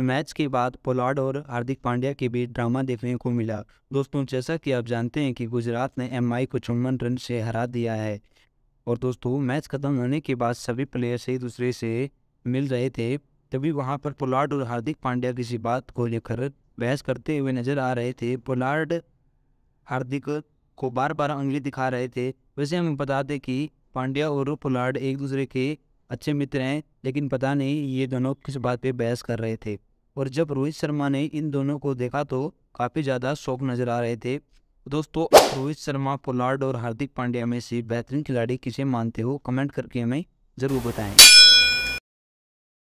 match के बाद Pollard और हार्दिक पांड्या के बीच ड्रामा देखने को मिला दोस्तों जैसा कि आप जानते हैं कि गुजरात ने एम को चौवन रन से हरा दिया है और दोस्तों मैच खत्म होने के बाद सभी प्लेयर्स एक दूसरे से मिल रहे थे तभी वहाँ पर पोलार्ड और हार्दिक पांड्या किसी बात को लेकर बहस करते हुए नजर आ रहे थे पोलार्ड हार्दिक को बार बार अंगली दिखा रहे थे वैसे हमें बता दें कि पांड्या और पोलार्ड एक दूसरे के अच्छे मित्र हैं लेकिन पता नहीं ये दोनों किस बात पे बहस कर रहे थे और जब रोहित शर्मा ने इन दोनों को देखा तो काफ़ी ज़्यादा शौक नज़र आ रहे थे दोस्तों रोहित शर्मा पोलार्ड और हार्दिक पांड्या में से बेहतरीन खिलाड़ी किसे मानते हो कमेंट करके हमें ज़रूर बताएं